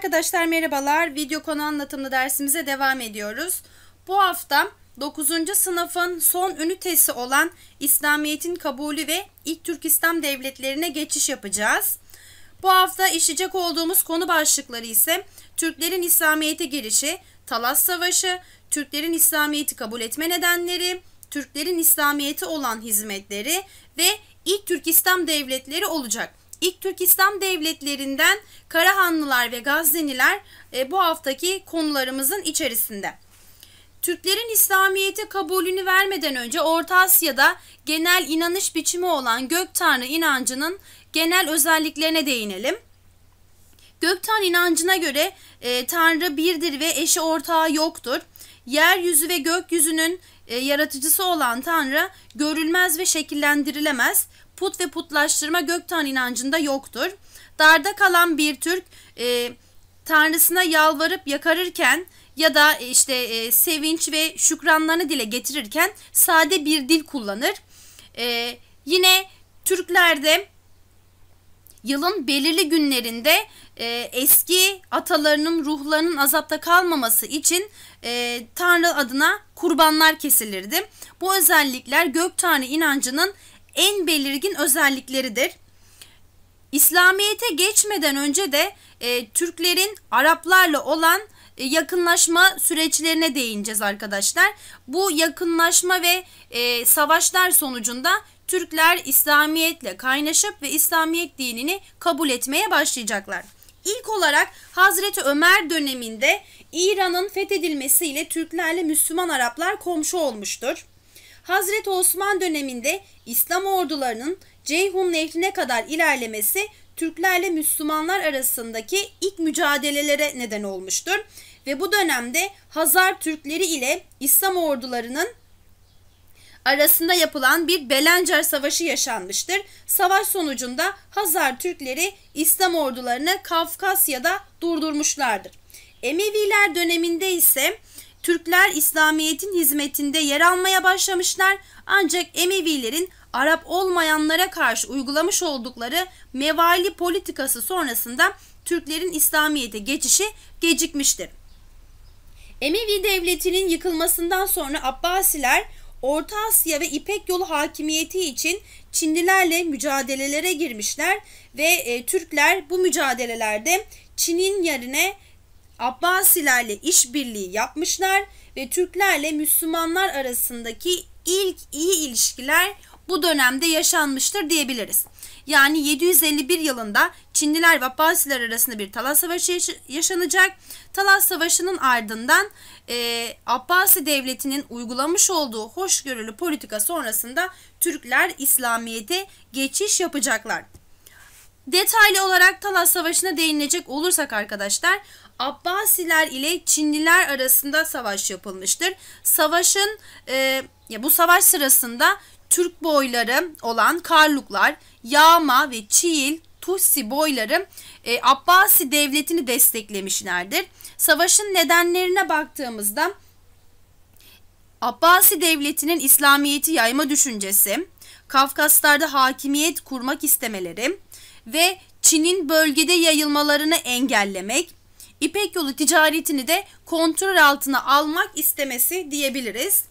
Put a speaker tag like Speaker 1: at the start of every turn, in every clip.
Speaker 1: arkadaşlar merhabalar. Video konu anlatımlı dersimize devam ediyoruz. Bu hafta 9. sınıfın son ünitesi olan İslamiyet'in kabulü ve ilk Türk İslam devletlerine geçiş yapacağız. Bu hafta işleyecek olduğumuz konu başlıkları ise Türklerin İslamiyet'e girişi, Talas Savaşı, Türklerin İslamiyet'i kabul etme nedenleri, Türklerin İslamiyet'e olan hizmetleri ve ilk Türk İslam devletleri olacak. İlk Türk İslam devletlerinden Karahanlılar ve Gazneliler e, bu haftaki konularımızın içerisinde. Türklerin İslamiyet'e kabulünü vermeden önce Orta Asya'da genel inanış biçimi olan Gök Tanrı inancının genel özelliklerine değinelim. Gök Tanrı inancına göre e, Tanrı birdir ve eşi ortağı yoktur. Yeryüzü ve gökyüzünün e, yaratıcısı olan Tanrı görülmez ve şekillendirilemez put ve putlaştırma Göktan inancında yoktur. Darda kalan bir Türk e, tanrısına yalvarıp yakarırken ya da e, işte e, sevinç ve şükranlarını dile getirirken sade bir dil kullanır. E, yine Türklerde yılın belirli günlerinde e, eski atalarının ruhlarının azapta kalmaması için e, Tanrı adına kurbanlar kesilirdi. Bu özellikler Gök Tanrı inancının en belirgin özellikleridir. İslamiyet'e geçmeden önce de e, Türklerin Araplarla olan e, yakınlaşma süreçlerine değineceğiz arkadaşlar. Bu yakınlaşma ve e, savaşlar sonucunda Türkler İslamiyetle kaynaşıp ve İslamiyet dinini kabul etmeye başlayacaklar. İlk olarak Hazreti Ömer döneminde İran'ın fethedilmesiyle Türklerle Müslüman Araplar komşu olmuştur. Hazreti Osman döneminde İslam ordularının Ceyhun Nehri'ne kadar ilerlemesi Türklerle Müslümanlar arasındaki ilk mücadelelere neden olmuştur ve bu dönemde Hazar Türkleri ile İslam ordularının arasında yapılan bir Belencer Savaşı yaşanmıştır. Savaş sonucunda Hazar Türkleri İslam ordularını Kafkasya'da durdurmuşlardır. Emeviler döneminde ise Türkler İslamiyet'in hizmetinde yer almaya başlamışlar ancak Emevilerin Arap olmayanlara karşı uygulamış oldukları mevali politikası sonrasında Türklerin İslamiyet'e geçişi gecikmiştir. Emevi devletinin yıkılmasından sonra Abbasiler Orta Asya ve İpek yolu hakimiyeti için Çinlilerle mücadelelere girmişler ve e, Türkler bu mücadelelerde Çin'in yerine Abbasilerle işbirliği yapmışlar ve Türklerle Müslümanlar arasındaki ilk iyi ilişkiler bu dönemde yaşanmıştır diyebiliriz. Yani 751 yılında Çinliler ve Abbasiler arasında bir Talas Savaşı yaşanacak. Talas Savaşı'nın ardından e, Abbasi Devleti'nin uygulamış olduğu hoşgörülü politika sonrasında Türkler İslamiyet'e geçiş yapacaklar. Detaylı olarak Talas Savaşı'na değinilecek olursak arkadaşlar Abbasiler ile Çinliler arasında savaş yapılmıştır. Savaşın e, ya bu savaş sırasında Türk boyları olan Karluklar, Yağma ve Çiğil, Tusi boyları e, Abbasi devletini desteklemişlerdir. Savaşın nedenlerine baktığımızda Abbasi devletinin İslamiyet'i yayma düşüncesi, Kafkaslar'da hakimiyet kurmak istemeleri ve Çin'in bölgede yayılmalarını engellemek, İpek yolu ticaretini de kontrol altına almak istemesi diyebiliriz.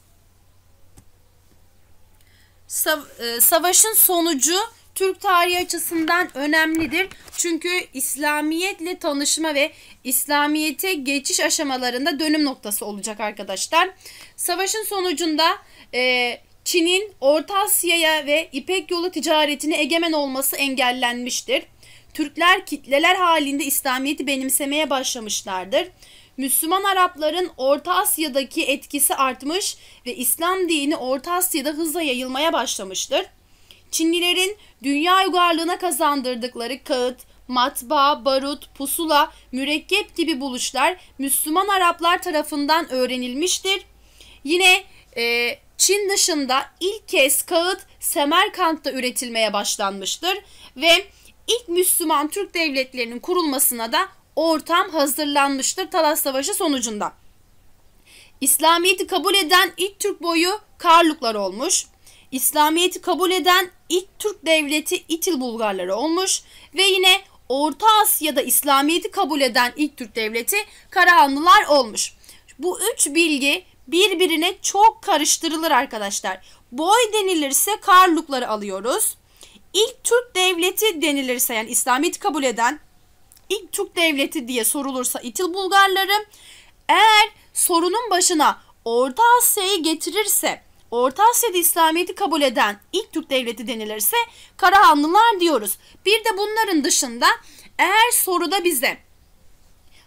Speaker 1: Sav e, savaşın sonucu Türk tarihi açısından önemlidir. Çünkü İslamiyetle tanışma ve İslamiyete geçiş aşamalarında dönüm noktası olacak arkadaşlar. Savaşın sonucunda e, Çin'in Orta Asya'ya ve İpek yolu ticaretine egemen olması engellenmiştir. Türkler kitleler halinde İslamiyet'i benimsemeye başlamışlardır. Müslüman Arapların Orta Asya'daki etkisi artmış ve İslam dini Orta Asya'da hızla yayılmaya başlamıştır. Çinlilerin dünya uygarlığına kazandırdıkları kağıt, matbaa, barut, pusula, mürekkep gibi buluşlar Müslüman Araplar tarafından öğrenilmiştir. Yine e, Çin dışında ilk kez kağıt Semerkant'ta üretilmeye başlanmıştır ve ilk Müslüman Türk devletlerinin kurulmasına da ortam hazırlanmıştır Talas Savaşı sonucunda. İslamiyet'i kabul eden ilk Türk boyu Karluklar olmuş. İslamiyet'i kabul eden ilk Türk devleti İtil Bulgarları olmuş ve yine Orta Asya'da İslamiyet'i kabul eden ilk Türk devleti Karahanlılar olmuş. Bu üç bilgi birbirine çok karıştırılır arkadaşlar. Boy denilirse Karlukları alıyoruz ilk Türk devleti denilirse yani İslamiyet kabul eden ilk Türk devleti diye sorulursa İtil Bulgarları eğer sorunun başına Orta Asya'yı getirirse Orta Asya'da İslamiyet'i kabul eden ilk Türk devleti denilirse Karahanlılar diyoruz. Bir de bunların dışında eğer soruda bize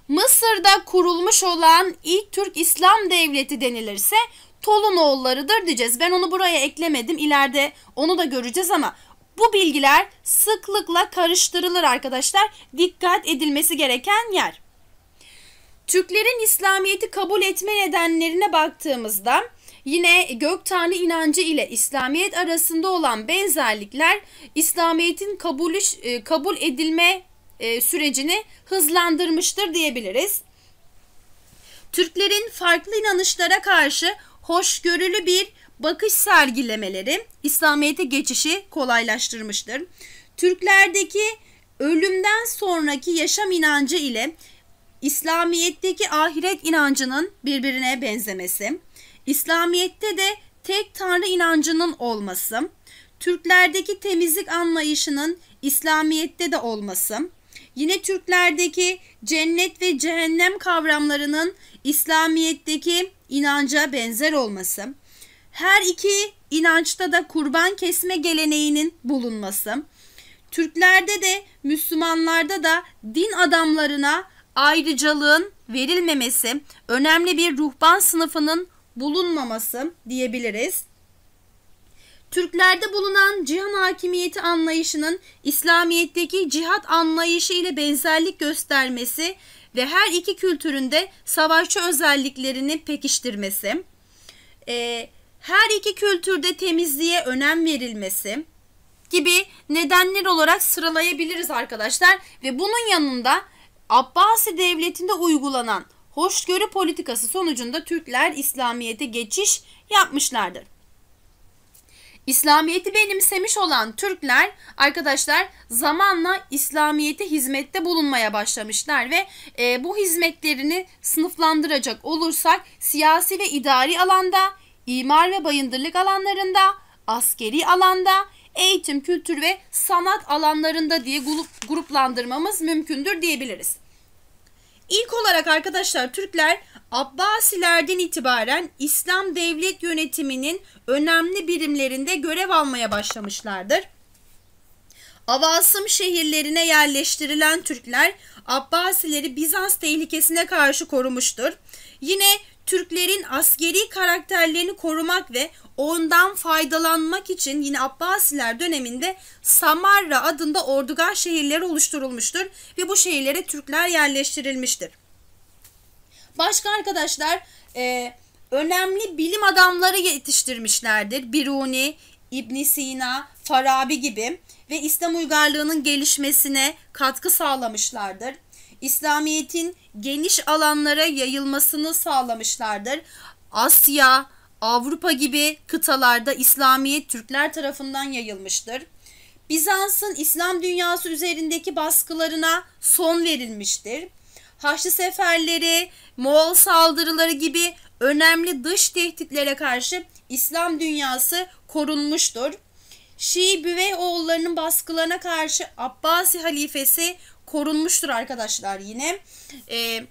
Speaker 1: Mısır'da kurulmuş olan ilk Türk İslam devleti denilirse Tolunoğullarıdır diyeceğiz. Ben onu buraya eklemedim. İleride onu da göreceğiz ama bu bilgiler sıklıkla karıştırılır arkadaşlar. Dikkat edilmesi gereken yer. Türklerin İslamiyet'i kabul etme nedenlerine baktığımızda yine gök tanrı inancı ile İslamiyet arasında olan benzerlikler İslamiyet'in kabul, e, kabul edilme e, sürecini hızlandırmıştır diyebiliriz. Türklerin farklı inanışlara karşı hoşgörülü bir bakış sergilemeleri İslamiyet'e geçişi kolaylaştırmıştır. Türklerdeki ölümden sonraki yaşam inancı ile İslamiyet'teki ahiret inancının birbirine benzemesi, İslamiyet'te de tek tanrı inancının olması, Türklerdeki temizlik anlayışının İslamiyet'te de olması, yine Türklerdeki cennet ve cehennem kavramlarının İslamiyet'teki inanca benzer olması, her iki inançta da kurban kesme geleneğinin bulunması. Türklerde de Müslümanlarda da din adamlarına ayrıcalığın verilmemesi, önemli bir ruhban sınıfının bulunmaması diyebiliriz. Türklerde bulunan cihan hakimiyeti anlayışının İslamiyet'teki cihat anlayışı ile benzerlik göstermesi ve her iki kültüründe savaşçı özelliklerini pekiştirmesi. Ee, her iki kültürde temizliğe önem verilmesi gibi nedenler olarak sıralayabiliriz arkadaşlar ve bunun yanında Abbasi devletinde uygulanan hoşgörü politikası sonucunda Türkler İslamiyet'e geçiş yapmışlardır. İslamiyet'i benimsemiş olan Türkler arkadaşlar zamanla İslamiyet'e hizmette bulunmaya başlamışlar ve e, bu hizmetlerini sınıflandıracak olursak siyasi ve idari alanda imar ve bayındırlık alanlarında, askeri alanda, eğitim, kültür ve sanat alanlarında diye gruplandırmamız mümkündür diyebiliriz. İlk olarak arkadaşlar Türkler Abbasilerden itibaren İslam devlet yönetiminin önemli birimlerinde görev almaya başlamışlardır. Avasım şehirlerine yerleştirilen Türkler Abbasileri Bizans tehlikesine karşı korumuştur. Yine Türklerin askeri karakterlerini korumak ve ondan faydalanmak için yine Abbasiler döneminde Samarra adında ordugar şehirleri oluşturulmuştur ve bu şehirlere Türkler yerleştirilmiştir. Başka arkadaşlar e, önemli bilim adamları yetiştirmişlerdir. Biruni, İbn Sina, Farabi gibi ve İslam uygarlığının gelişmesine katkı sağlamışlardır. İslamiyet'in geniş alanlara yayılmasını sağlamışlardır. Asya, Avrupa gibi kıtalarda İslamiyet Türkler tarafından yayılmıştır. Bizans'ın İslam dünyası üzerindeki baskılarına son verilmiştir. Haçlı seferleri, Moğol saldırıları gibi önemli dış tehditlere karşı İslam dünyası korunmuştur. Şii Büvey oğullarının baskılarına karşı Abbasi halifesi korunmuştur arkadaşlar yine. E,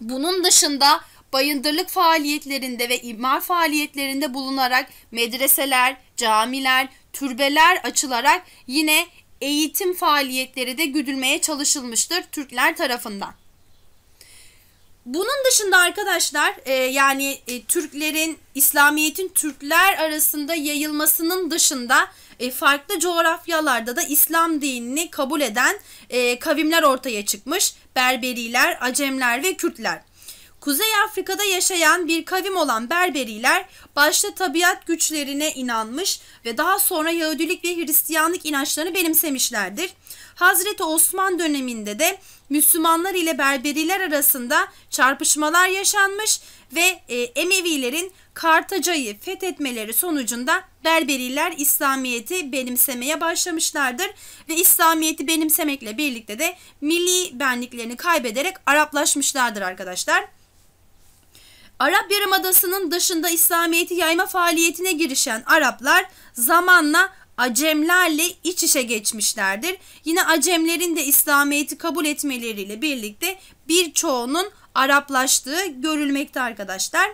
Speaker 1: bunun dışında bayındırlık faaliyetlerinde ve imar faaliyetlerinde bulunarak medreseler, camiler, türbeler açılarak yine eğitim faaliyetleri de güdülmeye çalışılmıştır Türkler tarafından. Bunun dışında arkadaşlar e, yani e, Türklerin, İslamiyet'in Türkler arasında yayılmasının dışında e, farklı coğrafyalarda da İslam dinini kabul eden e, kavimler ortaya çıkmış. Berberiler, Acemler ve Kürtler. Kuzey Afrika'da yaşayan bir kavim olan Berberiler başta tabiat güçlerine inanmış ve daha sonra Yahudilik ve Hristiyanlık inançlarını benimsemişlerdir. Hazreti Osman döneminde de Müslümanlar ile Berberiler arasında çarpışmalar yaşanmış ve e, Emevilerin Kartaca'yı fethetmeleri sonucunda Berberiler İslamiyet'i benimsemeye başlamışlardır ve İslamiyet'i benimsemekle birlikte de milli benliklerini kaybederek Araplaşmışlardır arkadaşlar. Arap Yarımadası'nın dışında İslamiyet'i yayma faaliyetine girişen Araplar zamanla Acemlerle iç içe geçmişlerdir. Yine Acemlerin de İslamiyet'i kabul etmeleriyle birlikte birçoğunun Araplaştığı görülmekte arkadaşlar.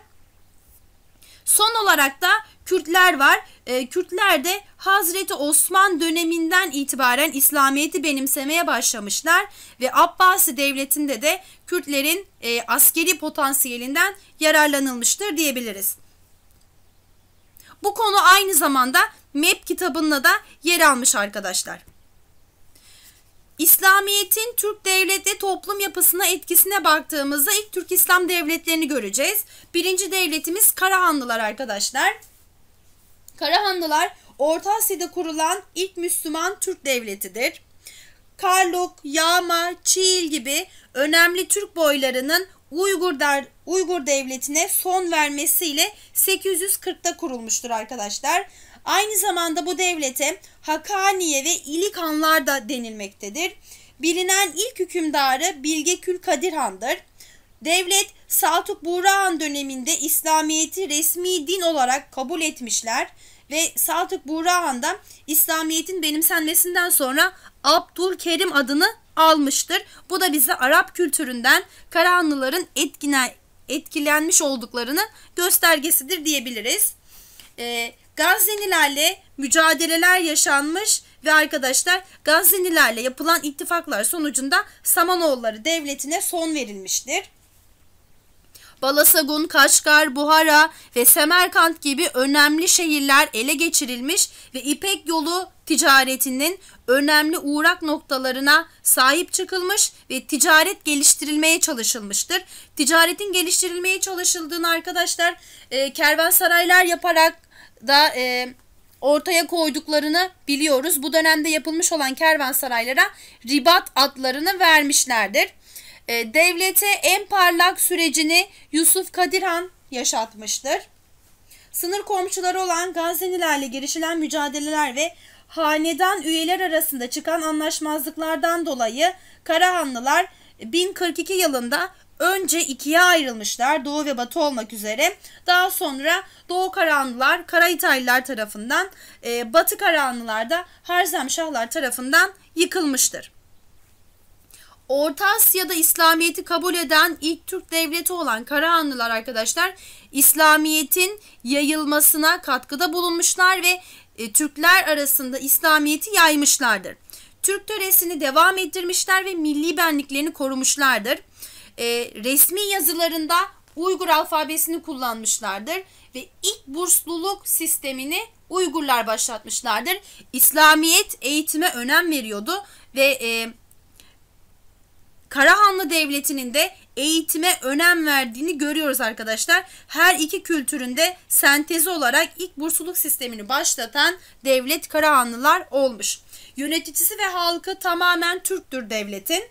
Speaker 1: Son olarak da Kürtler var. E, Kürtler de Hazreti Osman döneminden itibaren İslamiyet'i benimsemeye başlamışlar ve Abbasi devletinde de Kürtlerin e, askeri potansiyelinden yararlanılmıştır diyebiliriz. Bu konu aynı zamanda MEP kitabında da yer almış arkadaşlar. İslamiyet'in Türk devlet toplum yapısına etkisine baktığımızda ilk Türk İslam devletlerini göreceğiz. Birinci devletimiz Karahanlılar arkadaşlar. Karahanlılar Orta Asya'da kurulan ilk Müslüman Türk devletidir. Karlok, Yağma, Çiğil gibi önemli Türk boylarının Uygur, der, Uygur devletine son vermesiyle 840'ta kurulmuştur arkadaşlar. Aynı zamanda bu devlete Hakaniye ve İlik da denilmektedir. Bilinen ilk hükümdarı Bilgekül Kadir Han'dır. Devlet Saltuk Buğrahan döneminde İslamiyet'i resmi din olarak kabul etmişler ve Saltuk Buğrahan'da İslamiyet'in benimsenmesinden sonra Abdülkerim adını almıştır. Bu da bize Arap kültüründen Karahanlıların etkine, etkilenmiş olduklarını göstergesidir diyebiliriz. E, Gaznelilerle mücadeleler yaşanmış ve arkadaşlar Gaznelilerle yapılan ittifaklar sonucunda Samanoğulları devletine son verilmiştir. Balasagun, Kaşgar, Buhara ve Semerkant gibi önemli şehirler ele geçirilmiş ve İpek yolu ticaretinin önemli uğrak noktalarına sahip çıkılmış ve ticaret geliştirilmeye çalışılmıştır. Ticaretin geliştirilmeye çalışıldığını arkadaşlar e, kervansaraylar yaparak da e, ortaya koyduklarını biliyoruz. Bu dönemde yapılmış olan kervansaraylara ribat adlarını vermişlerdir e, devlete en parlak sürecini Yusuf Kadirhan yaşatmıştır. Sınır komşuları olan Gazenilerle girişilen mücadeleler ve hanedan üyeler arasında çıkan anlaşmazlıklardan dolayı Karahanlılar 1042 yılında önce ikiye ayrılmışlar Doğu ve Batı olmak üzere. Daha sonra Doğu Karahanlılar Karahitaylılar tarafından, e, Batı Karahanlılar da Harzemşahlar tarafından yıkılmıştır. Orta Asya'da İslamiyet'i kabul eden ilk Türk devleti olan Karahanlılar arkadaşlar İslamiyet'in yayılmasına katkıda bulunmuşlar ve e, Türkler arasında İslamiyet'i yaymışlardır. Türk töresini devam ettirmişler ve milli benliklerini korumuşlardır. E, resmi yazılarında Uygur alfabesini kullanmışlardır ve ilk bursluluk sistemini Uygurlar başlatmışlardır. İslamiyet eğitime önem veriyordu ve e, Karahanlı Devleti'nin de eğitime önem verdiğini görüyoruz arkadaşlar. Her iki kültüründe sentezi olarak ilk bursluluk sistemini başlatan devlet Karahanlılar olmuş. Yöneticisi ve halkı tamamen Türktür devletin.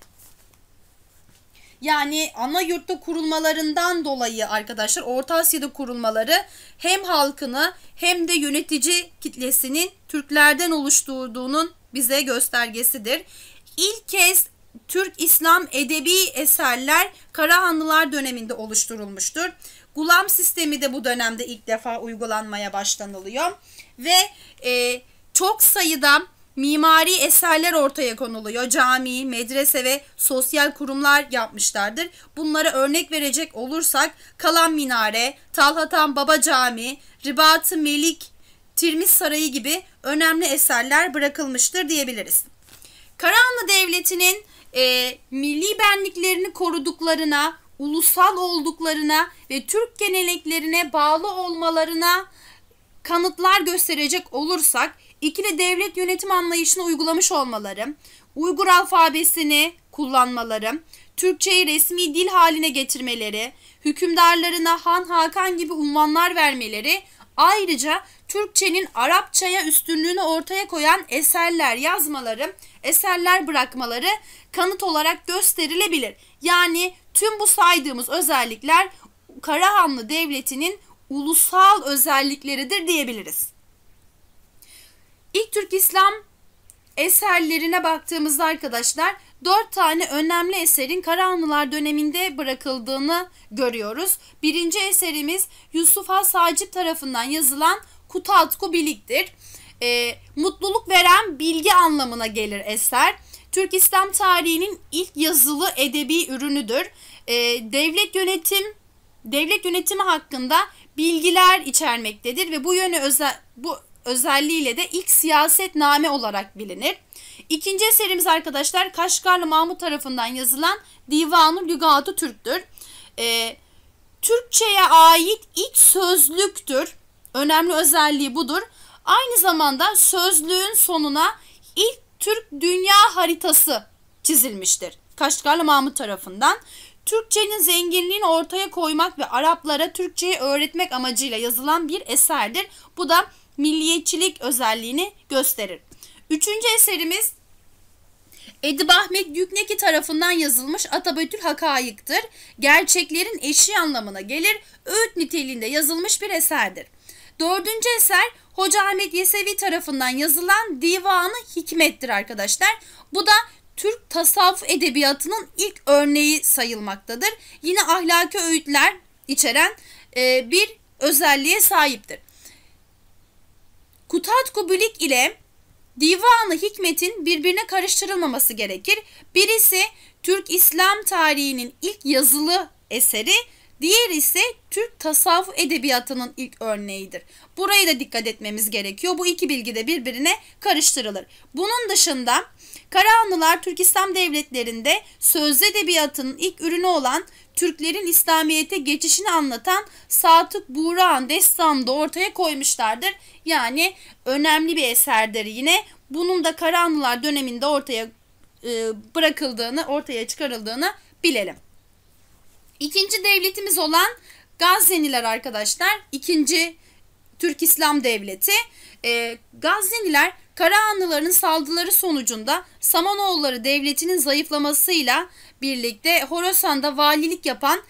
Speaker 1: Yani ana yurtta kurulmalarından dolayı arkadaşlar Orta Asya'da kurulmaları hem halkını hem de yönetici kitlesinin Türklerden oluşturduğunun bize göstergesidir. İlk kez Türk İslam edebi eserler Karahanlılar döneminde oluşturulmuştur. Gulam sistemi de bu dönemde ilk defa uygulanmaya başlanılıyor ve e, çok sayıda mimari eserler ortaya konuluyor. Cami, medrese ve sosyal kurumlar yapmışlardır. Bunlara örnek verecek olursak Kalan Minare, Talhatan Baba cami, Ribat-ı Melik, Tirmiz Sarayı gibi önemli eserler bırakılmıştır diyebiliriz. Karahanlı Devleti'nin e, milli benliklerini koruduklarına, ulusal olduklarına ve Türk geleneklerine bağlı olmalarına kanıtlar gösterecek olursak ikili devlet yönetim anlayışını uygulamış olmaları, Uygur alfabesini kullanmaları, Türkçeyi resmi dil haline getirmeleri, hükümdarlarına Han Hakan gibi unvanlar vermeleri Ayrıca Türkçenin Arapçaya üstünlüğünü ortaya koyan eserler yazmaları, eserler bırakmaları kanıt olarak gösterilebilir. Yani tüm bu saydığımız özellikler Karahanlı Devleti'nin ulusal özellikleridir diyebiliriz. İlk Türk İslam eserlerine baktığımızda arkadaşlar dört tane önemli eserin Karahanlılar döneminde bırakıldığını görüyoruz. Birinci eserimiz Yusuf Has Hacip tarafından yazılan Kutatku Bilik'tir. E, mutluluk veren bilgi anlamına gelir eser. Türk İslam tarihinin ilk yazılı edebi ürünüdür. E, devlet yönetim devlet yönetimi hakkında bilgiler içermektedir ve bu yöne özel bu özelliğiyle de ilk siyasetname olarak bilinir. İkinci eserimiz arkadaşlar Kaşgarlı Mahmut tarafından yazılan Divanı Lügatı Türk'tür. E, Türkçe'ye ait ilk sözlüktür. Önemli özelliği budur. Aynı zamanda sözlüğün sonuna ilk Türk dünya haritası çizilmiştir. Kaşgarlı Mahmut tarafından. Türkçenin zenginliğini ortaya koymak ve Araplara Türkçeyi öğretmek amacıyla yazılan bir eserdir. Bu da milliyetçilik özelliğini gösterir. Üçüncü eserimiz Edip Ahmet Yükneki tarafından yazılmış Atabetül Hakayık'tır. Gerçeklerin eşi anlamına gelir, öğüt niteliğinde yazılmış bir eserdir. Dördüncü eser Hoca Ahmet Yesevi tarafından yazılan Divanı Hikmet'tir arkadaşlar. Bu da Türk tasavvuf edebiyatının ilk örneği sayılmaktadır. Yine ahlaki öğütler içeren e, bir özelliğe sahiptir. Kutatku Bülik ile Divanı Hikmet'in birbirine karıştırılmaması gerekir. Birisi Türk İslam tarihinin ilk yazılı eseri, diğer ise Türk tasavvuf edebiyatının ilk örneğidir. Buraya da dikkat etmemiz gerekiyor. Bu iki bilgi de birbirine karıştırılır. Bunun dışında Karahanlılar Türk İslam devletlerinde sözlü edebiyatının ilk ürünü olan Türklerin İslamiyet'e geçişini anlatan Satık Buğra'nın destanını da ortaya koymuşlardır. Yani önemli bir eserdir yine. Bunun da Karahanlılar döneminde ortaya e, bırakıldığını, ortaya çıkarıldığını bilelim. İkinci devletimiz olan Gazneliler arkadaşlar. ikinci Türk İslam Devleti. E, Gazneliler Karahanlıların saldırıları sonucunda Samanoğulları devletinin zayıflamasıyla birlikte Horasan'da valilik yapan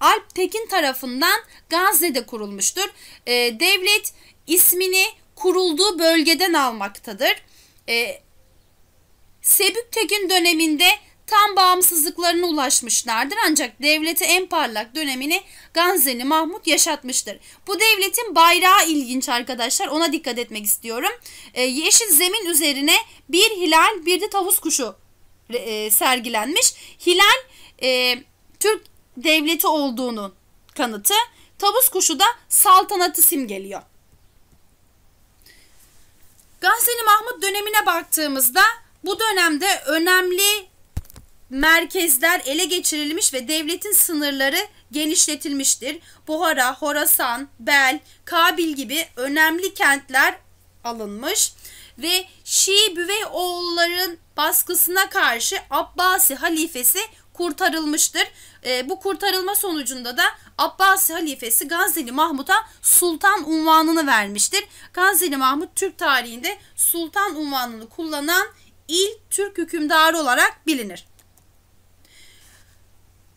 Speaker 1: Alp Tekin tarafından Gazze'de kurulmuştur. E, devlet ismini kurulduğu bölgeden almaktadır. E, Sebük Tekin döneminde tam bağımsızlıklarına ulaşmışlardır ancak devleti en parlak dönemini Ganzeli Mahmut yaşatmıştır. Bu devletin bayrağı ilginç arkadaşlar ona dikkat etmek istiyorum. Ee, yeşil zemin üzerine bir hilal bir de tavus kuşu e, sergilenmiş. Hilal e, Türk devleti olduğunu kanıtı tavus kuşu da saltanatı simgeliyor. Ganseli Mahmut dönemine baktığımızda bu dönemde önemli merkezler ele geçirilmiş ve devletin sınırları genişletilmiştir. Buhara, Horasan, Bel, Kabil gibi önemli kentler alınmış ve Şii Büvey oğulların baskısına karşı Abbasi halifesi kurtarılmıştır. E, bu kurtarılma sonucunda da Abbasi halifesi Gazneli Mahmut'a sultan unvanını vermiştir. Gazneli Mahmut Türk tarihinde sultan unvanını kullanan ilk Türk hükümdarı olarak bilinir.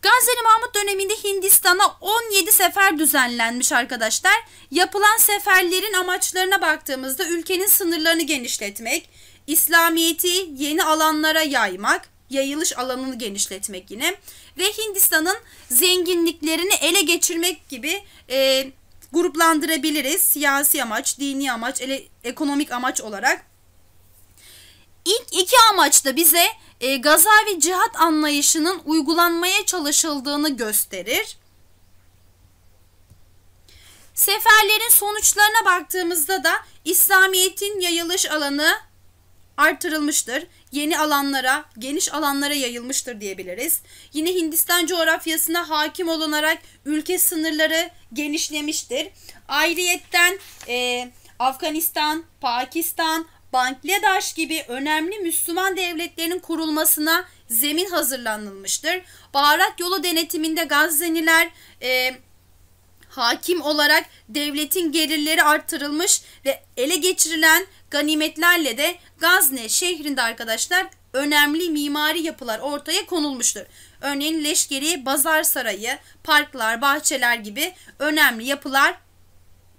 Speaker 1: Gazneli Mahmut döneminde Hindistan'a 17 sefer düzenlenmiş arkadaşlar. Yapılan seferlerin amaçlarına baktığımızda ülkenin sınırlarını genişletmek, İslamiyeti yeni alanlara yaymak, yayılış alanını genişletmek yine ve Hindistan'ın zenginliklerini ele geçirmek gibi e, gruplandırabiliriz. Siyasi amaç, dini amaç, ele, ekonomik amaç olarak İlk iki amaçta bize e, Gazavi cihat anlayışının uygulanmaya çalışıldığını gösterir. Seferlerin sonuçlarına baktığımızda da İslamiyet'in yayılış alanı artırılmıştır. Yeni alanlara, geniş alanlara yayılmıştır diyebiliriz. Yine Hindistan coğrafyasına hakim olunarak ülke sınırları genişlemiştir. Ayrıyetten e, Afganistan, Pakistan, Bangladeş gibi önemli Müslüman devletlerin kurulmasına zemin hazırlanılmıştır. Baharat yolu denetiminde Gazzeniler e, hakim olarak devletin gelirleri arttırılmış ve ele geçirilen ganimetlerle de Gazne şehrinde arkadaşlar önemli mimari yapılar ortaya konulmuştur. Örneğin Leşgeri, Bazar Sarayı, parklar, bahçeler gibi önemli yapılar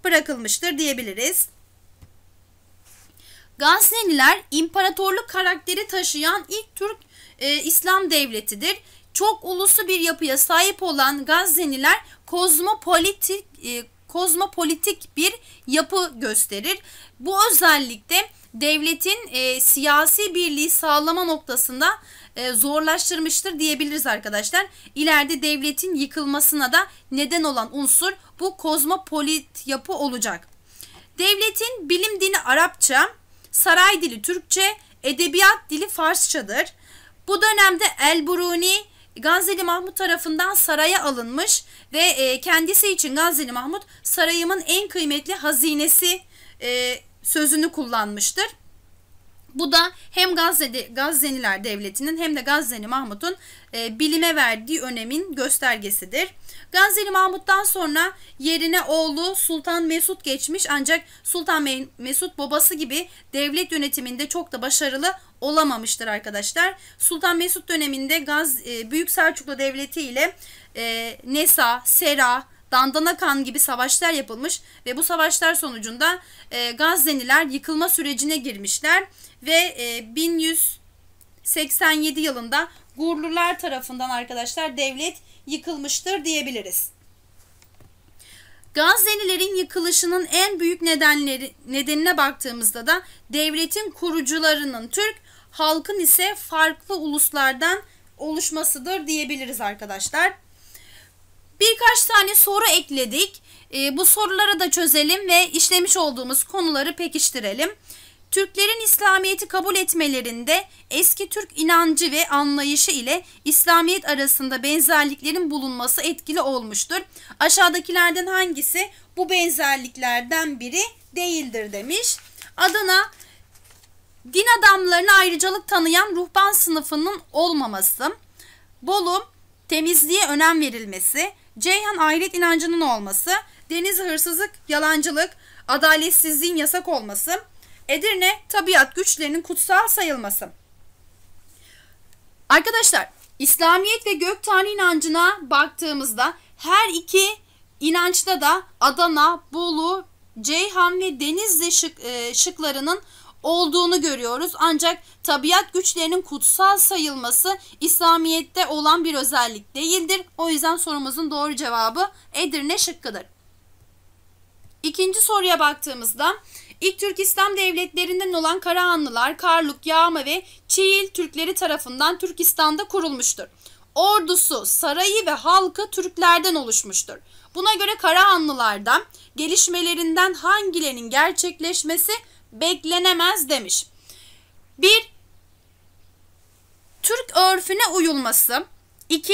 Speaker 1: bırakılmıştır diyebiliriz. Gazneliler imparatorluk karakteri taşıyan ilk Türk e, İslam devletidir. Çok uluslu bir yapıya sahip olan Gazneliler kozmopolitik e, kozmopolitik bir yapı gösterir. Bu özellikle devletin e, siyasi birliği sağlama noktasında e, zorlaştırmıştır diyebiliriz arkadaşlar. İleride devletin yıkılmasına da neden olan unsur bu kozmopolit yapı olacak. Devletin bilim dini Arapça, saray dili Türkçe, edebiyat dili Farsçadır. Bu dönemde Elburuni Ganzeli Mahmut tarafından saraya alınmış ve e, kendisi için Ganzeli Mahmut sarayımın en kıymetli hazinesi e, sözünü kullanmıştır. Bu da hem Gazze'de, Gazzeniler Devleti'nin hem de Gazzeni Mahmut'un e, bilime verdiği önemin göstergesidir. Gazneli Mahmut'tan sonra yerine oğlu Sultan Mesut geçmiş ancak Sultan Mesut babası gibi devlet yönetiminde çok da başarılı olamamıştır arkadaşlar. Sultan Mesut döneminde Gaz e, Büyük Selçuklu Devleti ile e, Nesa, Sera, Dandana Kan gibi savaşlar yapılmış ve bu savaşlar sonucunda e, yıkılma sürecine girmişler ve 1187 e, yılında Gurlular tarafından arkadaşlar devlet yıkılmıştır diyebiliriz. Gaznelilerin yıkılışının en büyük nedenleri nedenine baktığımızda da devletin kurucularının Türk, halkın ise farklı uluslardan oluşmasıdır diyebiliriz arkadaşlar. Birkaç tane soru ekledik. E, bu soruları da çözelim ve işlemiş olduğumuz konuları pekiştirelim. Türklerin İslamiyet'i kabul etmelerinde eski Türk inancı ve anlayışı ile İslamiyet arasında benzerliklerin bulunması etkili olmuştur. Aşağıdakilerden hangisi bu benzerliklerden biri değildir demiş. Adana din adamlarına ayrıcalık tanıyan ruhban sınıfının olmaması, Bolu temizliğe önem verilmesi, Ceyhan ahiret inancının olması, deniz hırsızlık, yalancılık, adaletsizliğin yasak olması, Edirne tabiat güçlerinin kutsal sayılması. Arkadaşlar İslamiyet ve gök tanrı inancına baktığımızda her iki inançta da Adana, Bolu, Ceyhan ve Denizli şık, e, şıklarının olduğunu görüyoruz. Ancak tabiat güçlerinin kutsal sayılması İslamiyet'te olan bir özellik değildir. O yüzden sorumuzun doğru cevabı Edirne şıkkıdır. İkinci soruya baktığımızda İlk Türk İslam devletlerinden olan Karahanlılar, Karluk, Yağma ve Çiğil Türkleri tarafından Türkistan'da kurulmuştur. Ordusu, sarayı ve halkı Türklerden oluşmuştur. Buna göre Karahanlılardan gelişmelerinden hangilerinin gerçekleşmesi beklenemez demiş. Bir Türk örfüne uyulması. 2.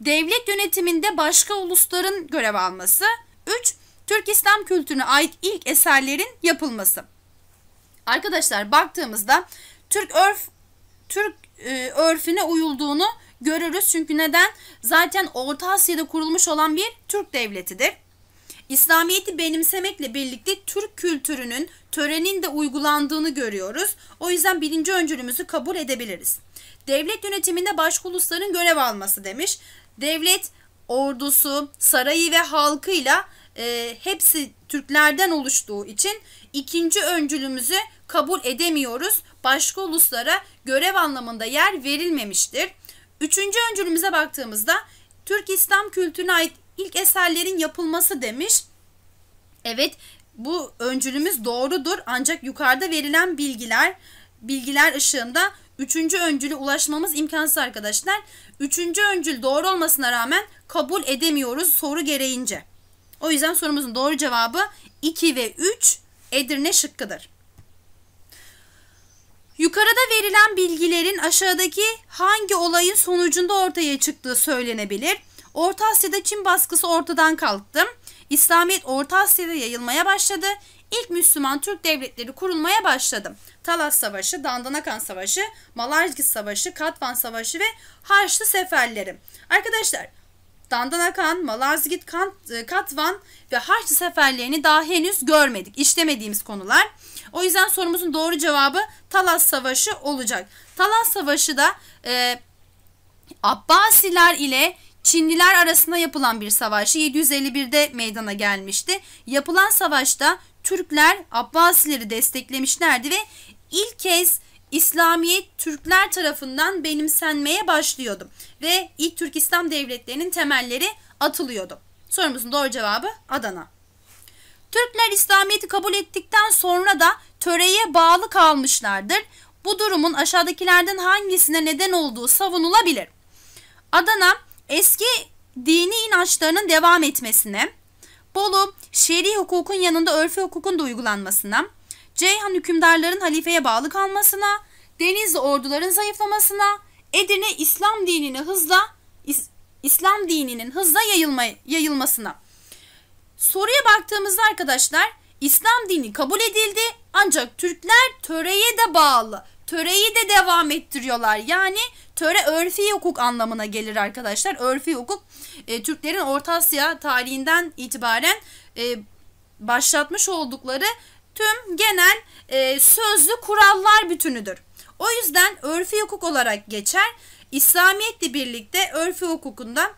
Speaker 1: Devlet yönetiminde başka ulusların görev alması. üç Türk İslam kültürüne ait ilk eserlerin yapılması. Arkadaşlar baktığımızda Türk örf Türk e, örfüne uyulduğunu görürüz. Çünkü neden? Zaten Orta Asya'da kurulmuş olan bir Türk devletidir. İslamiyet'i benimsemekle birlikte Türk kültürünün törenin de uygulandığını görüyoruz. O yüzden birinci öncülümüzü kabul edebiliriz. Devlet yönetiminde başka ulusların görev alması demiş. Devlet ordusu, sarayı ve halkıyla e, hepsi Türklerden oluştuğu için ikinci öncülümüzü kabul edemiyoruz. Başka uluslara görev anlamında yer verilmemiştir. Üçüncü öncülümüze baktığımızda Türk İslam kültürüne ait ilk eserlerin yapılması demiş. Evet bu öncülümüz doğrudur ancak yukarıda verilen bilgiler bilgiler ışığında üçüncü öncülü ulaşmamız imkansız arkadaşlar. Üçüncü öncül doğru olmasına rağmen kabul edemiyoruz soru gereğince. O yüzden sorumuzun doğru cevabı 2 ve 3 Edirne şıkkıdır. Yukarıda verilen bilgilerin aşağıdaki hangi olayın sonucunda ortaya çıktığı söylenebilir? Orta Asya'da Çin baskısı ortadan kalktı. İslamiyet Orta Asya'da yayılmaya başladı. İlk Müslüman Türk devletleri kurulmaya başladı. Talas Savaşı, Dandanakan Savaşı, Malargis Savaşı, Katvan Savaşı ve Harçlı Seferleri. Arkadaşlar Dandanakan, Malazgirt, e, Katvan ve Haçlı seferlerini daha henüz görmedik. İşlemediğimiz konular. O yüzden sorumuzun doğru cevabı Talas Savaşı olacak. Talas Savaşı da e, Abbasiler ile Çinliler arasında yapılan bir savaşı 751'de meydana gelmişti. Yapılan savaşta Türkler Abbasileri desteklemişlerdi ve ilk kez İslamiyet Türkler tarafından benimsenmeye başlıyordu ve ilk Türk İslam devletlerinin temelleri atılıyordu. Sorumuzun doğru cevabı Adana. Türkler İslamiyet'i kabul ettikten sonra da töreye bağlı kalmışlardır. Bu durumun aşağıdakilerden hangisine neden olduğu savunulabilir. Adana eski dini inançlarının devam etmesine, Bolu şer'i hukukun yanında örfü hukukun da uygulanmasına, Ceyhan hükümdarların halifeye bağlı kalmasına, Denizli orduların zayıflamasına, Edirne İslam dinini hızla is, İslam dininin hızla yayılma, yayılmasına. Soruya baktığımızda arkadaşlar İslam dini kabul edildi ancak Türkler töreye de bağlı. Töreyi de devam ettiriyorlar. Yani töre örfi hukuk anlamına gelir arkadaşlar. Örfi hukuk e, Türklerin Orta Asya tarihinden itibaren e, başlatmış oldukları tüm genel e, sözlü kurallar bütünüdür. O yüzden örfi hukuk olarak geçer. İslamiyetle birlikte örfi hukukunda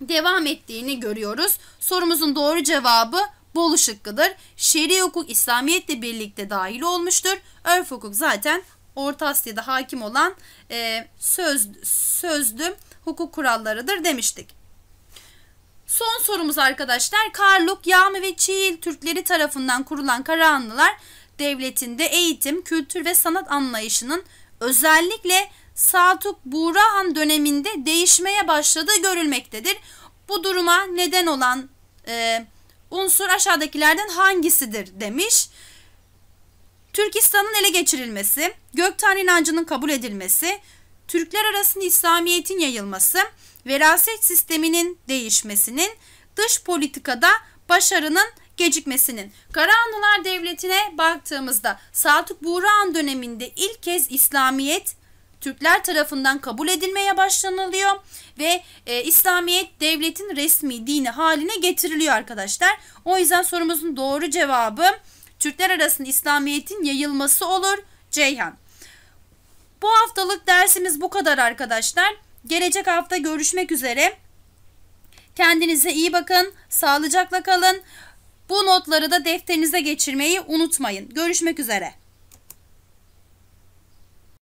Speaker 1: devam ettiğini görüyoruz. Sorumuzun doğru cevabı Bolu şıkkıdır. Şer'i hukuk İslamiyetle birlikte dahil olmuştur. Örf hukuk zaten Orta Asya'da hakim olan e, söz, sözlü hukuk kurallarıdır demiştik. Son sorumuz arkadaşlar. Karluk, Yağma ve Çiğil Türkleri tarafından kurulan Karahanlılar devletinde eğitim, kültür ve sanat anlayışının özellikle Saltuk Buğrahan döneminde değişmeye başladığı görülmektedir. Bu duruma neden olan e, unsur aşağıdakilerden hangisidir demiş. Türkistan'ın ele geçirilmesi, Göktan inancının kabul edilmesi, Türkler arasında İslamiyet'in yayılması, veraset sisteminin değişmesinin, dış politikada başarının gecikmesinin. Karahanlılar Devleti'ne baktığımızda Saltuk Buğrahan döneminde ilk kez İslamiyet Türkler tarafından kabul edilmeye başlanılıyor ve e, İslamiyet devletin resmi dini haline getiriliyor arkadaşlar. O yüzden sorumuzun doğru cevabı Türkler arasında İslamiyet'in yayılması olur. Ceyhan bu haftalık dersimiz bu kadar arkadaşlar. Gelecek hafta görüşmek üzere. Kendinize iyi bakın. Sağlıcakla kalın. Bu notları da defterinize geçirmeyi unutmayın. Görüşmek üzere.